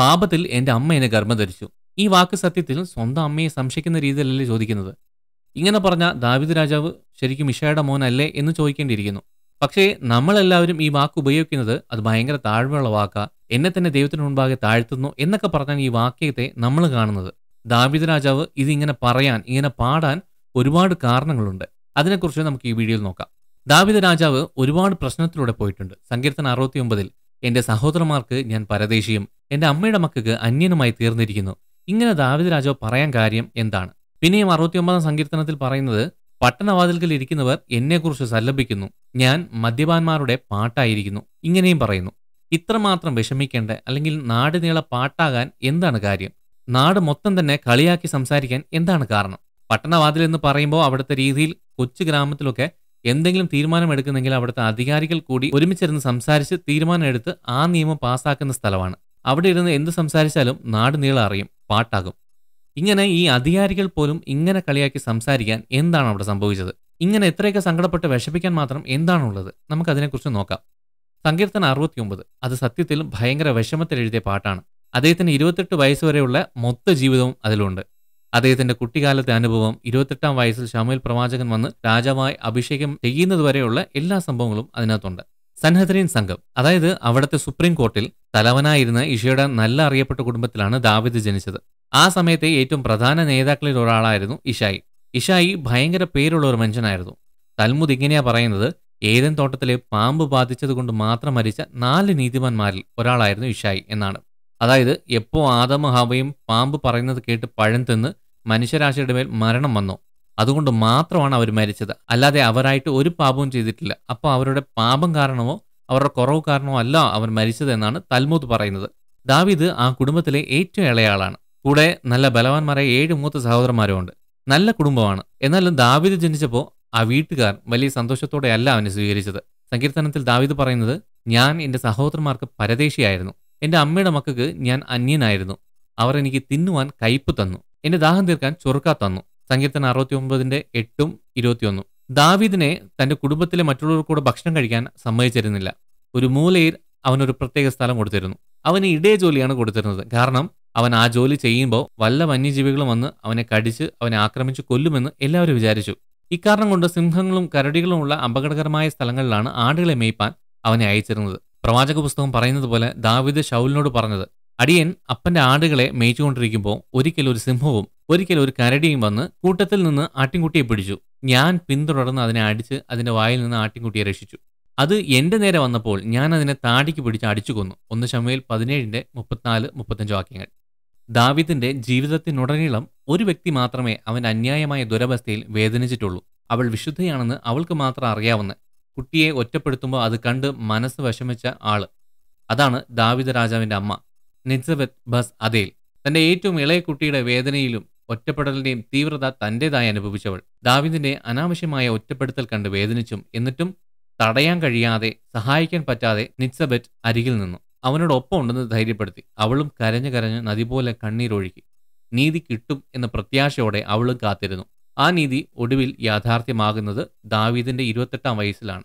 പാപത്തിൽ എൻ്റെ അമ്മ എന്നെ ഗർഭം ധരിച്ചു ഈ വാക്ക് സത്യത്തിൽ സ്വന്തം അമ്മയെ സംശയിക്കുന്ന രീതിയിലല്ലേ ചോദിക്കുന്നത് ഇങ്ങനെ പറഞ്ഞ ദാവിദ് രാജാവ് ശരിക്കും ഇഷയുടെ മോനല്ലേ എന്ന് ചോദിക്കേണ്ടിയിരിക്കുന്നു പക്ഷേ നമ്മളെല്ലാവരും ഈ വാക്ക് ഉപയോഗിക്കുന്നത് അത് ഭയങ്കര താഴ്മയുള്ള വാക്കാ എന്നെ തന്നെ ദൈവത്തിന് മുൻപാകെ താഴ്ത്തുന്നു എന്നൊക്കെ പറഞ്ഞാൽ ഈ വാക്യത്തെ നമ്മൾ കാണുന്നത് ദാവിദ് രാജാവ് ഇതിങ്ങനെ പറയാൻ ഇങ്ങനെ പാടാൻ ഒരുപാട് കാരണങ്ങളുണ്ട് അതിനെക്കുറിച്ച് നമുക്ക് ഈ വീഡിയോയിൽ നോക്കാം ദാവിദ് രാജാവ് ഒരുപാട് പ്രശ്നത്തിലൂടെ പോയിട്ടുണ്ട് സങ്കീർത്തന അറുപത്തി ഒമ്പതിൽ എന്റെ സഹോദരന്മാർക്ക് ഞാൻ പരദേശിയും എന്റെ അമ്മയുടെ മക്കൾക്ക് അന്യനുമായി തീർന്നിരിക്കുന്നു ഇങ്ങനെ ദാവിദ് രാജാവ് പറയാൻ കാര്യം എന്താണ് പിന്നെയും അറുപത്തിയൊമ്പതാം സങ്കീർത്തനത്തിൽ പറയുന്നത് പട്ടണവാതിൽകൾ ഇരിക്കുന്നവർ എന്നെക്കുറിച്ച് സല്ലപിക്കുന്നു ഞാൻ മദ്യപാന്മാരുടെ പാട്ടായിരിക്കുന്നു ഇങ്ങനെയും പറയുന്നു ഇത്രമാത്രം വിഷമിക്കേണ്ട അല്ലെങ്കിൽ നാട് നീള പാട്ടാകാൻ എന്താണ് കാര്യം നാട് മൊത്തം തന്നെ കളിയാക്കി സംസാരിക്കാൻ എന്താണ് കാരണം പട്ടണവാതിൽ എന്ന് പറയുമ്പോൾ അവിടുത്തെ രീതിയിൽ കൊച്ചു ഗ്രാമത്തിലൊക്കെ എന്തെങ്കിലും തീരുമാനമെടുക്കുന്നെങ്കിൽ അവിടുത്തെ അധികാരികൾ കൂടി ഒരുമിച്ചിരുന്ന് സംസാരിച്ച് എടുത്ത് ആ നിയമം പാസ്സാക്കുന്ന സ്ഥലമാണ് അവിടെ ഇരുന്ന് എന്ത് സംസാരിച്ചാലും നാട് നീളം അറിയും പാട്ടാകും ഇങ്ങനെ ഈ അധികാരികൾ പോലും ഇങ്ങനെ കളിയാക്കി സംസാരിക്കാൻ എന്താണ് അവിടെ സംഭവിച്ചത് ഇങ്ങനെ എത്രയൊക്കെ സങ്കടപ്പെട്ട് വിഷപ്പിക്കാൻ മാത്രം എന്താണുള്ളത് നമുക്കതിനെക്കുറിച്ച് നോക്കാം സങ്കീർത്തന അറുപത്തിയൊമ്പത് അത് സത്യത്തിലും ഭയങ്കര വിഷമത്തിൽ എഴുതിയ പാട്ടാണ് അദ്ദേഹത്തിന് ഇരുപത്തെട്ട് വയസ്സ് വരെയുള്ള മൊത്ത ജീവിതവും അതിലുണ്ട് അദ്ദേഹത്തിന്റെ കുട്ടിക്കാലത്തെ അനുഭവം ഇരുപത്തെട്ടാം വയസ്സിൽ ഷമുൽ പ്രവാചകൻ വന്ന് രാജാവായി അഭിഷേകം ചെയ്യുന്നതുവരെയുള്ള എല്ലാ സംഭവങ്ങളും അതിനകത്തുണ്ട് സൻഹദരീൻ സംഘം അതായത് അവിടുത്തെ സുപ്രീം കോർട്ടിൽ തലവനായിരുന്ന ഇഷയുടെ നല്ല അറിയപ്പെട്ട കുടുംബത്തിലാണ് ദാവിദ് ജനിച്ചത് ആ സമയത്തെ ഏറ്റവും പ്രധാന നേതാക്കളിൽ ഒരാളായിരുന്നു ഇഷായി ഇഷായി ഭയങ്കര പേരുള്ള ഒരു മനുഷ്യനായിരുന്നു തൽമുദ് ഇങ്ങനെയാ പറയുന്നത് ഏതൻ തോട്ടത്തിലെ പാമ്പ് ബാധിച്ചതുകൊണ്ട് മാത്രം മരിച്ച നാല് നീതിമാന്മാരിൽ ഒരാളായിരുന്നു ഇഷായി എന്നാണ് അതായത് എപ്പോൾ ആദമ ഹവയും പാമ്പ് പറയുന്നത് കേട്ട് പഴം തിന്ന് മനുഷ്യരാശിയുടെ മേൽ മരണം വന്നു അതുകൊണ്ട് മാത്രമാണ് അവർ മരിച്ചത് അല്ലാതെ അവരായിട്ട് ഒരു പാപവും ചെയ്തിട്ടില്ല അപ്പോൾ അവരുടെ പാപം കാരണമോ അവരുടെ കുറവ് കാരണമോ അല്ല അവർ മരിച്ചത് എന്നാണ് തൽമൂത്ത് പറയുന്നത് ദാവിദ് ആ കുടുംബത്തിലെ ഏറ്റവും ഇളയാളാണ് കൂടെ നല്ല ബലവാന്മാരായ ഏഴ് മൂത്ത സഹോദരന്മാരുമുണ്ട് നല്ല കുടുംബമാണ് എന്നാലും ദാവിദ് ജനിച്ചപ്പോൾ ആ വീട്ടുകാർ വലിയ സന്തോഷത്തോടെയല്ല അവനെ സ്വീകരിച്ചത് സങ്കീർത്തനത്തിൽ ദാവിദ് പറയുന്നത് ഞാൻ എൻ്റെ സഹോദരന്മാർക്ക് പരദേശിയായിരുന്നു എന്റെ അമ്മയുടെ മക്കൾക്ക് ഞാൻ അന്യനായിരുന്നു അവർ എനിക്ക് തിന്നുവാൻ കയ്പ് തന്നു എന്റെ ദാഹം തീർക്കാൻ ചൊറുക്ക തന്നു സങ്കീർത്തന അറുപത്തി ഒമ്പതിൻ്റെ എട്ടും ഇരുപത്തിയൊന്നും ദാവീദിനെ തന്റെ കുടുംബത്തിലെ മറ്റുള്ളവർ കൂടെ ഭക്ഷണം കഴിക്കാൻ സമ്മതിച്ചിരുന്നില്ല ഒരു മൂലയിൽ അവനൊരു പ്രത്യേക സ്ഥലം കൊടുത്തിരുന്നു അവന് ഇടേ ജോലിയാണ് കൊടുത്തിരുന്നത് കാരണം അവൻ ആ ജോലി ചെയ്യുമ്പോൾ വല്ല വന്യജീവികളും വന്ന് അവനെ കടിച്ച് അവനെ ആക്രമിച്ച് കൊല്ലുമെന്ന് എല്ലാവരും വിചാരിച്ചു ഇക്കാരണം കൊണ്ട് സിംഹങ്ങളും കരടികളുമുള്ള അപകടകരമായ സ്ഥലങ്ങളിലാണ് ആടുകളെ മേയ്പ്പാൻ അവനെ അയച്ചിരുന്നത് പ്രവാചക പുസ്തകം പറയുന്നത് പോലെ ദാവിദ് ഷൗലിനോട് പറഞ്ഞത് അടിയൻ അപ്പന്റെ ആടുകളെ മേയിച്ചുകൊണ്ടിരിക്കുമ്പോൾ ഒരിക്കൽ ഒരു സിംഹവും ഒരിക്കൽ ഒരു കരടിയും വന്ന് കൂട്ടത്തിൽ നിന്ന് ആട്ടിൻകുട്ടിയെ പിടിച്ചു ഞാൻ പിന്തുടർന്ന് അതിനെ അടിച്ച് അതിന്റെ വായിൽ നിന്ന് ആട്ടിൻകുട്ടിയെ രക്ഷിച്ചു അത് എൻ്റെ നേരെ വന്നപ്പോൾ ഞാൻ അതിനെ താടിക്ക് പിടിച്ച് അടിച്ചു കൊന്നു ഒന്ന് ശമയിൽ പതിനേഴിന്റെ മുപ്പത്തിനാല് മുപ്പത്തഞ്ച് വാക്യങ്ങൾ ദാവിദിന്റെ ജീവിതത്തിനുടനീളം ഒരു വ്യക്തി മാത്രമേ അവൻ്റെ അന്യായമായ ദുരവസ്ഥയിൽ വേദനിച്ചിട്ടുള്ളൂ അവൾ വിശുദ്ധയാണെന്ന് അവൾക്ക് മാത്രം അറിയാവുന്ന കുട്ടിയെ ഒറ്റപ്പെടുത്തുമ്പോൾ അത് കണ്ട് മനസ്സ് വിഷമിച്ച ആള് അതാണ് ദാവിദ രാജാവിൻ്റെ അമ്മ നിസബത്ത് ബസ് അതേൽ തൻ്റെ ഏറ്റവും ഇളയ കുട്ടിയുടെ വേദനയിലും ഒറ്റപ്പെടലിൻ്റെയും തീവ്രത തൻ്റേതായി അനുഭവിച്ചവൾ ദാവിദിൻ്റെ അനാവശ്യമായ ഒറ്റപ്പെടുത്തൽ കണ്ട് വേദനിച്ചും എന്നിട്ടും തടയാൻ കഴിയാതെ സഹായിക്കാൻ പറ്റാതെ നിറ്റ്സബെറ്റ് അരികിൽ നിന്നു അവനോടൊപ്പം ഉണ്ടെന്ന് ധൈര്യപ്പെടുത്തി അവളും കരഞ്ഞു കരഞ്ഞ് നദി പോലെ കണ്ണീരൊഴുക്കി നീതി കിട്ടും എന്ന പ്രത്യാശയോടെ അവളും കാത്തിരുന്നു ആ നീതി ഒടുവിൽ യാഥാർത്ഥ്യമാകുന്നത് ദാവീദിന്റെ ഇരുപത്തെട്ടാം വയസ്സിലാണ്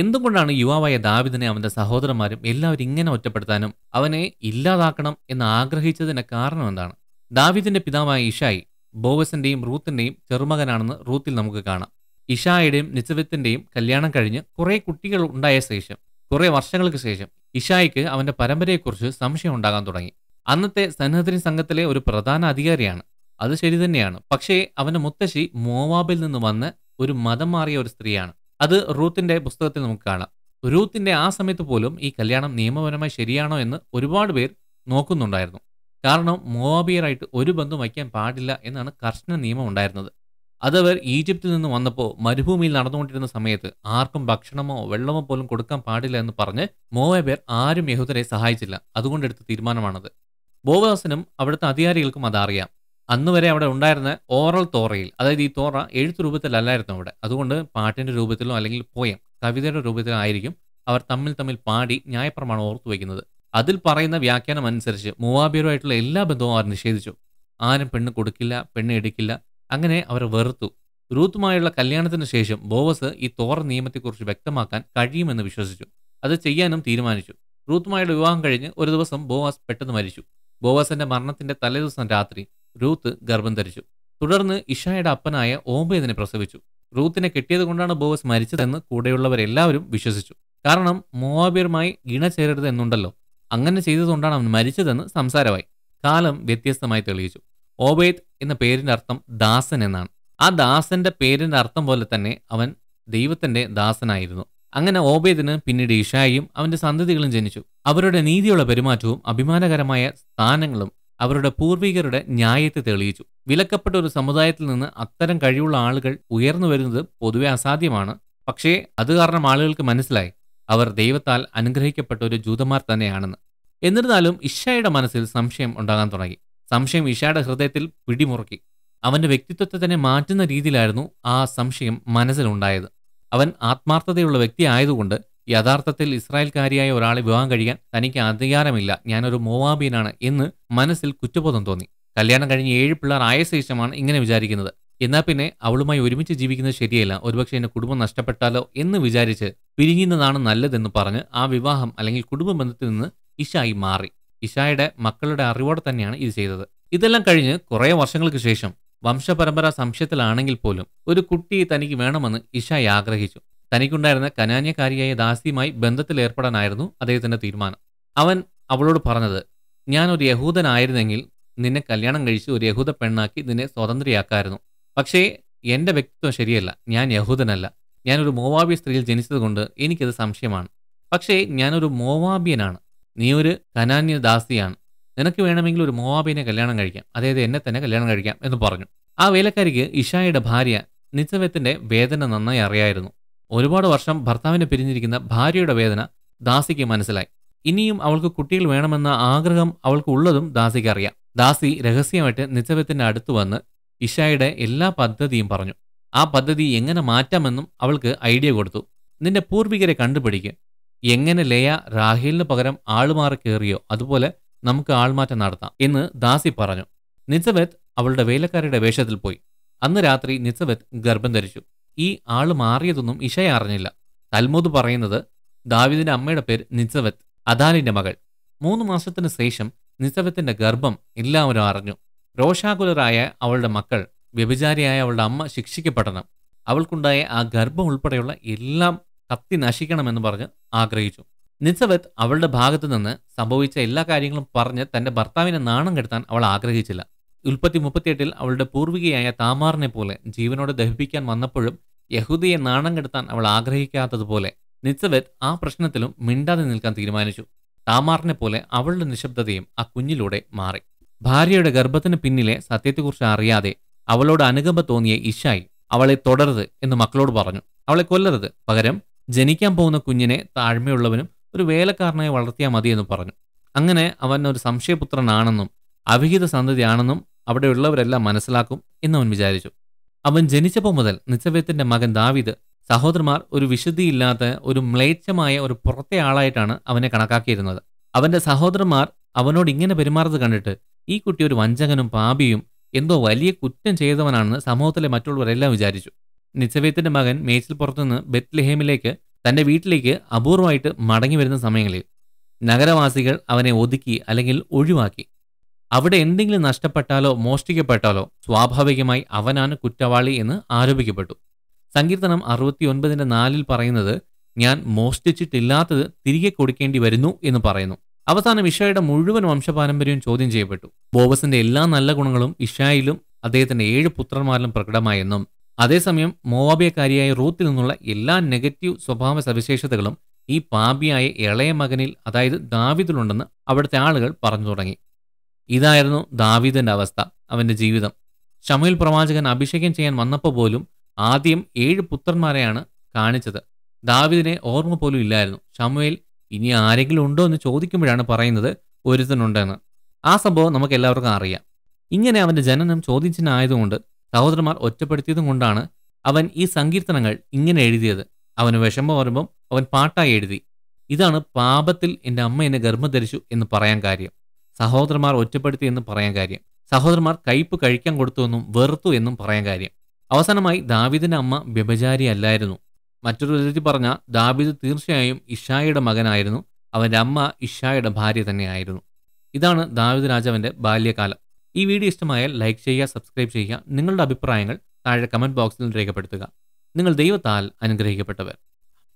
എന്തുകൊണ്ടാണ് യുവാവായ ദാവിദിനെ അവന്റെ സഹോദരന്മാരും എല്ലാവരും ഇങ്ങനെ ഒറ്റപ്പെടുത്താനും അവനെ ഇല്ലാതാക്കണം എന്ന് ആഗ്രഹിച്ചതിന്റെ കാരണം എന്താണ് ദാവിദിന്റെ പിതാവായ ഇഷായി ബോവസിന്റെയും റൂത്തിന്റെയും ചെറുമകനാണെന്ന് റൂത്തിൽ നമുക്ക് കാണാം ഇഷായുടെയും നിസവത്തിന്റെയും കല്യാണം കഴിഞ്ഞ് കുറെ കുട്ടികൾ ഉണ്ടായ ശേഷം കുറെ വർഷങ്ങൾക്ക് ശേഷം ഇഷായിക്ക് അവന്റെ പരമ്പരയെക്കുറിച്ച് സംശയം ഉണ്ടാകാൻ തുടങ്ങി അന്നത്തെ സന്നദ്ധരി സംഘത്തിലെ ഒരു പ്രധാന അധികാരിയാണ് അത് ശരി തന്നെയാണ് പക്ഷേ അവന്റെ മുത്തശ്ശി മോവാബിൽ നിന്ന് വന്ന് ഒരു മതം മാറിയ ഒരു സ്ത്രീയാണ് അത് റൂത്തിന്റെ പുസ്തകത്തിൽ നമുക്ക് കാണാം റൂത്തിന്റെ ആ സമയത്ത് പോലും ഈ കല്യാണം നിയമപരമായി ശരിയാണോ എന്ന് ഒരുപാട് പേർ നോക്കുന്നുണ്ടായിരുന്നു കാരണം മോവാബിയറായിട്ട് ഒരു ബന്ധം വയ്ക്കാൻ പാടില്ല എന്നാണ് കർശന നിയമം ഉണ്ടായിരുന്നത് അതവർ ഈജിപ്തിൽ നിന്ന് വന്നപ്പോൾ മരുഭൂമിയിൽ നടന്നുകൊണ്ടിരുന്ന സമയത്ത് ആർക്കും ഭക്ഷണമോ വെള്ളമോ പോലും കൊടുക്കാൻ പാടില്ല എന്ന് പറഞ്ഞ് മോവാബിയർ ആരും യഹൂദരെ സഹായിച്ചില്ല അതുകൊണ്ടെടുത്ത തീരുമാനമാണത് ബോവാസിനും അവിടുത്തെ അധികാരികൾക്കും അതറിയാം അന്ന് വരെ അവിടെ ഉണ്ടായിരുന്ന ഓറൽ തോറയിൽ അതായത് ഈ തോറ എഴുത്ത് രൂപത്തിലല്ലായിരുന്നു അവിടെ അതുകൊണ്ട് പാട്ടിൻ്റെ രൂപത്തിലോ അല്ലെങ്കിൽ പോയം കവിതയുടെ രൂപത്തിലോ ആയിരിക്കും അവർ തമ്മിൽ തമ്മിൽ പാടി ന്യായപ്രമാണം ഓർത്തു വയ്ക്കുന്നത് അതിൽ പറയുന്ന വ്യാഖ്യാനം അനുസരിച്ച് മൂവാബിയരുമായിട്ടുള്ള എല്ലാ ബന്ധവും അവർ നിഷേധിച്ചു ആരും പെണ്ണ് കൊടുക്കില്ല പെണ്ണ് എടുക്കില്ല അങ്ങനെ അവർ വെറുത്തു റൂത്തുമായുള്ള കല്യാണത്തിന് ശേഷം ബോവസ് ഈ തോറ നിയമത്തെക്കുറിച്ച് വ്യക്തമാക്കാൻ കഴിയുമെന്ന് വിശ്വസിച്ചു അത് ചെയ്യാനും തീരുമാനിച്ചു റൂത്തുമായുള്ള വിവാഹം കഴിഞ്ഞ് ഒരു ദിവസം ബോവാസ് പെട്ടെന്ന് മരിച്ചു ബോവാസിന്റെ മരണത്തിന്റെ തലേദിവസം രാത്രി റൂത്ത് ഗർഭം ധരിച്ചു തുടർന്ന് ഇഷായുടെ അപ്പനായ ഓബേദിനെ പ്രസവിച്ചു റൂത്തിനെ കെട്ടിയത് കൊണ്ടാണ് ബോവസ് മരിച്ചതെന്ന് കൂടെയുള്ളവരെല്ലാവരും വിശ്വസിച്ചു കാരണം മോവാബിയറുമായി ചേരരുത് എന്നുണ്ടല്ലോ അങ്ങനെ ചെയ്തതുകൊണ്ടാണ് അവൻ മരിച്ചതെന്ന് സംസാരമായി കാലം വ്യത്യസ്തമായി തെളിയിച്ചു ഓബേദ് എന്ന പേരിന്റെ അർത്ഥം ദാസൻ എന്നാണ് ആ ദാസന്റെ പേരിന്റെ അർത്ഥം പോലെ തന്നെ അവൻ ദൈവത്തിന്റെ ദാസനായിരുന്നു അങ്ങനെ ഓബേദിന് പിന്നീട് ഇഷായും അവന്റെ സന്തതികളും ജനിച്ചു അവരുടെ നീതിയുള്ള പെരുമാറ്റവും അഭിമാനകരമായ സ്ഥാനങ്ങളും അവരുടെ പൂർവികരുടെ ന്യായത്തെ തെളിയിച്ചു വിലക്കപ്പെട്ട ഒരു സമുദായത്തിൽ നിന്ന് അത്തരം കഴിവുള്ള ആളുകൾ ഉയർന്നു വരുന്നത് പൊതുവെ അസാധ്യമാണ് പക്ഷേ അത് കാരണം ആളുകൾക്ക് മനസ്സിലായി അവർ ദൈവത്താൽ അനുഗ്രഹിക്കപ്പെട്ട ഒരു ജൂതന്മാർ തന്നെയാണെന്ന് എന്നിരുന്നാലും ഇഷായുടെ മനസ്സിൽ സംശയം ഉണ്ടാകാൻ തുടങ്ങി സംശയം ഇഷായുടെ ഹൃദയത്തിൽ പിടിമുറുക്കി അവന്റെ വ്യക്തിത്വത്തെ തന്നെ മാറ്റുന്ന രീതിയിലായിരുന്നു ആ സംശയം മനസ്സിലുണ്ടായത് അവൻ ആത്മാർത്ഥതയുള്ള വ്യക്തി ആയതുകൊണ്ട് യഥാർത്ഥത്തിൽ ഇസ്രായേൽക്കാരിയായ ഒരാളെ വിവാഹം കഴിയാൻ തനിക്ക് അധികാരമില്ല ഞാനൊരു മോവാബിയനാണ് എന്ന് മനസ്സിൽ കുറ്റബോധം തോന്നി കല്യാണം കഴിഞ്ഞ് ഏഴ് പിള്ളേർ ആയ ശേഷമാണ് ഇങ്ങനെ വിചാരിക്കുന്നത് എന്നാൽ പിന്നെ അവളുമായി ഒരുമിച്ച് ജീവിക്കുന്നത് ശരിയല്ല ഒരുപക്ഷെ എന്റെ കുടുംബം നഷ്ടപ്പെട്ടാലോ എന്ന് വിചാരിച്ച് പിരിഞ്ഞുന്നതാണ് നല്ലതെന്ന് പറഞ്ഞ് ആ വിവാഹം അല്ലെങ്കിൽ കുടുംബ ബന്ധത്തിൽ നിന്ന് ഇഷായി മാറി ഇഷായുടെ മക്കളുടെ അറിവോടെ തന്നെയാണ് ഇത് ചെയ്തത് ഇതെല്ലാം കഴിഞ്ഞ് കുറേ വർഷങ്ങൾക്ക് ശേഷം വംശപരമ്പര സംശയത്തിലാണെങ്കിൽ പോലും ഒരു കുട്ടിയെ തനിക്ക് വേണമെന്ന് ഇഷായി ആഗ്രഹിച്ചു തനിക്കുണ്ടായിരുന്ന കനാന്യക്കാരിയായ ദാസിയുമായി ബന്ധത്തിലേർപ്പെടാനായിരുന്നു അദ്ദേഹത്തിൻ്റെ തീരുമാനം അവൻ അവളോട് പറഞ്ഞത് ഞാൻ ഒരു യഹൂദനായിരുന്നെങ്കിൽ നിന്നെ കല്യാണം കഴിച്ച് ഒരു യഹൂദ പെണ്ണാക്കി നിന്നെ സ്വതന്ത്രയാക്കായിരുന്നു പക്ഷേ എൻ്റെ വ്യക്തിത്വം ശരിയല്ല ഞാൻ യഹൂദനല്ല ഞാനൊരു മോവാബി സ്ത്രീയിൽ ജനിച്ചതുകൊണ്ട് എനിക്കത് സംശയമാണ് പക്ഷേ ഞാനൊരു മോവാബിയനാണ് നീ ഒരു കനാന്യ ദാസിയാണ് നിനക്ക് വേണമെങ്കിൽ ഒരു മോവാബിനെ കല്യാണം കഴിക്കാം അതായത് എന്നെ തന്നെ കല്യാണം കഴിക്കാം എന്ന് പറഞ്ഞു ആ വേലക്കാരിക്ക് ഇഷായുടെ ഭാര്യ നിസവത്തിൻ്റെ വേദന നന്നായി അറിയായിരുന്നു ഒരുപാട് വർഷം ഭർത്താവിനെ പിരിഞ്ഞിരിക്കുന്ന ഭാര്യയുടെ വേദന ദാസിക്ക് മനസ്സിലായി ഇനിയും അവൾക്ക് കുട്ടികൾ വേണമെന്ന ആഗ്രഹം അവൾക്ക് ഉള്ളതും ദാസിക്ക് അറിയാം ദാസി രഹസ്യമായിട്ട് നിസബത്തിന്റെ അടുത്ത് വന്ന് ഇഷായുടെ എല്ലാ പദ്ധതിയും പറഞ്ഞു ആ പദ്ധതി എങ്ങനെ മാറ്റാമെന്നും അവൾക്ക് ഐഡിയ കൊടുത്തു നിന്റെ പൂർവികരെ കണ്ടുപിടിക്കുക എങ്ങനെ ലയ രാഹേലിന് പകരം ആളുമാറി കയറിയോ അതുപോലെ നമുക്ക് ആൾമാറ്റം നടത്താം എന്ന് ദാസി പറഞ്ഞു നിസബത്ത് അവളുടെ വേലക്കാരുടെ വേഷത്തിൽ പോയി അന്ന് രാത്രി നിസബത്ത് ഗർഭം ധരിച്ചു ഈ ആൾ മാറിയതൊന്നും ഇഷയ അറിഞ്ഞില്ല തൽമൂദ് പറയുന്നത് ദാവിദിന്റെ അമ്മയുടെ പേര് നിസവത്ത് അദാലിന്റെ മകൾ മൂന്ന് മാസത്തിന് ശേഷം നിസവത്തിന്റെ ഗർഭം എല്ലാവരും അറിഞ്ഞു രോഷാകുലരായ അവളുടെ മക്കൾ വ്യഭിചാരിയായ അവളുടെ അമ്മ ശിക്ഷിക്കപ്പെടണം അവൾക്കുണ്ടായ ആ ഗർഭം ഉൾപ്പെടെയുള്ള എല്ലാം കത്തി നശിക്കണമെന്ന് പറഞ്ഞ് ആഗ്രഹിച്ചു നിസവത്ത് അവളുടെ ഭാഗത്തു നിന്ന് സംഭവിച്ച എല്ലാ കാര്യങ്ങളും പറഞ്ഞ് തന്റെ ഭർത്താവിനെ നാണം കെടുത്താൻ അവൾ ആഗ്രഹിച്ചില്ല ഉൽപ്പത്തി മുപ്പത്തിയെട്ടിൽ അവളുടെ പൂർവികയായ താമാറിനെ പോലെ ജീവനോടെ ദഹിപ്പിക്കാൻ വന്നപ്പോഴും യഹൂദിയെ നാണം കെടുത്താൻ അവൾ ആഗ്രഹിക്കാത്തതുപോലെ നിത്സബെത്ത് ആ പ്രശ്നത്തിലും മിണ്ടാതെ നിൽക്കാൻ തീരുമാനിച്ചു താമാറിനെ പോലെ അവളുടെ നിശബ്ദതയും ആ കുഞ്ഞിലൂടെ മാറി ഭാര്യയുടെ ഗർഭത്തിന് പിന്നിലെ സത്യത്തെക്കുറിച്ച് അറിയാതെ അവളോട് അനുകമ്പ തോന്നിയ ഇഷായി അവളെ തുടരുത് എന്ന് മക്കളോട് പറഞ്ഞു അവളെ കൊല്ലരുത് പകരം ജനിക്കാൻ പോകുന്ന കുഞ്ഞിനെ താഴ്മയുള്ളവനും ഒരു വേലക്കാരനായി വളർത്തിയാൽ മതിയെന്ന് പറഞ്ഞു അങ്ങനെ അവൻ ഒരു സംശയപുത്രനാണെന്നും അവിഹിത സന്തതിയാണെന്നും അവിടെയുള്ളവരെല്ലാം മനസ്സിലാക്കും എന്നവൻ വിചാരിച്ചു അവൻ ജനിച്ചപ്പോൾ മുതൽ നിച്ചവേത്തിന്റെ മകൻ ദാവീദ് സഹോദരന്മാർ ഒരു വിശുദ്ധിയില്ലാത്ത ഒരു മ്ലേച്ഛമായ ഒരു പുറത്തെ ആളായിട്ടാണ് അവനെ കണക്കാക്കിയിരുന്നത് അവന്റെ സഹോദരന്മാർ അവനോട് ഇങ്ങനെ പെരുമാറുന്നത് കണ്ടിട്ട് ഈ കുട്ടി ഒരു വഞ്ചകനും പാപിയും എന്തോ വലിയ കുറ്റം ചെയ്തവനാണെന്ന് സമൂഹത്തിലെ മറ്റുള്ളവരെല്ലാം വിചാരിച്ചു നിച്ചവേത്തിന്റെ മകൻ മേച്ചിൽ പുറത്തുനിന്ന് ബെത്ലഹേമിലേക്ക് തന്റെ വീട്ടിലേക്ക് അപൂർവമായിട്ട് മടങ്ങി വരുന്ന സമയങ്ങളിൽ നഗരവാസികൾ അവനെ ഒതുക്കി അല്ലെങ്കിൽ ഒഴിവാക്കി അവിടെ എന്തെങ്കിലും നഷ്ടപ്പെട്ടാലോ മോഷ്ടിക്കപ്പെട്ടാലോ സ്വാഭാവികമായി അവനാണ് കുറ്റവാളി എന്ന് ആരോപിക്കപ്പെട്ടു സങ്കീർത്തനം അറുപത്തിയൊൻപതിൻ്റെ നാലിൽ പറയുന്നത് ഞാൻ മോഷ്ടിച്ചിട്ടില്ലാത്തത് തിരികെ കൊടുക്കേണ്ടി വരുന്നു എന്ന് പറയുന്നു അവസാനം ഇഷായുടെ മുഴുവൻ വംശപാരമ്പര്യവും ചോദ്യം ചെയ്യപ്പെട്ടു ബോബസിന്റെ എല്ലാ നല്ല ഗുണങ്ങളും ഇഷായിലും അദ്ദേഹത്തിന്റെ ഏഴ് പുത്രന്മാരിലും പ്രകടമായെന്നും അതേസമയം മോവാബിയക്കാരിയായ റൂത്തിൽ നിന്നുള്ള എല്ലാ നെഗറ്റീവ് സ്വഭാവ സവിശേഷതകളും ഈ പാപിയായ ഇളയ മകനിൽ അതായത് ദാവിദിലുണ്ടെന്ന് അവിടുത്തെ ആളുകൾ പറഞ്ഞു തുടങ്ങി ഇതായിരുന്നു ദാവീദിന്റെ അവസ്ഥ അവന്റെ ജീവിതം ഷമുൽ പ്രവാചകൻ അഭിഷേകം ചെയ്യാൻ വന്നപ്പോൾ പോലും ആദ്യം ഏഴ് പുത്രന്മാരെയാണ് കാണിച്ചത് ദാവിദിനെ ഓർമ്മ പോലും ഇല്ലായിരുന്നു ഷമുവേൽ ഇനി ആരെങ്കിലും ഉണ്ടോ എന്ന് ചോദിക്കുമ്പോഴാണ് പറയുന്നത് ഒരുത്തനുണ്ടെന്ന് ആ സംഭവം നമുക്ക് എല്ലാവർക്കും അറിയാം ഇങ്ങനെ അവൻ്റെ ജനനം ചോദിച്ചിനായതുകൊണ്ട് സഹോദരന്മാർ ഒറ്റപ്പെടുത്തിയതും കൊണ്ടാണ് അവൻ ഈ സങ്കീർത്തനങ്ങൾ ഇങ്ങനെ എഴുതിയത് അവന് വിഷമം വരുമ്പം അവൻ പാട്ടായി എഴുതി ഇതാണ് പാപത്തിൽ എൻ്റെ അമ്മ എന്നെ ഗർഭം ധരിച്ചു എന്ന് പറയാൻ കാര്യം സഹോദരന്മാർ ഒറ്റപ്പെടുത്തി എന്നും പറയാൻ കാര്യം സഹോദരന്മാർ കയ്പ് കഴിക്കാൻ എന്നും വെറുത്തു എന്നും പറയാൻ കാര്യം അവസാനമായി ദാവിദിന്റെ അമ്മ വ്യഭചാരി അല്ലായിരുന്നു മറ്റൊരു വിധത്തിൽ പറഞ്ഞ ദാവിദ് തീർച്ചയായും ഇഷായുടെ മകനായിരുന്നു അവൻ്റെ അമ്മ ഇഷായുടെ ഭാര്യ തന്നെയായിരുന്നു ഇതാണ് ദാവിദ് രാജാവിൻ്റെ ബാല്യകാലം ഈ വീഡിയോ ഇഷ്ടമായാൽ ലൈക്ക് ചെയ്യുക സബ്സ്ക്രൈബ് ചെയ്യുക നിങ്ങളുടെ അഭിപ്രായങ്ങൾ താഴെ കമൻറ്റ് ബോക്സിൽ രേഖപ്പെടുത്തുക നിങ്ങൾ ദൈവത്താൽ അനുഗ്രഹിക്കപ്പെട്ടവർ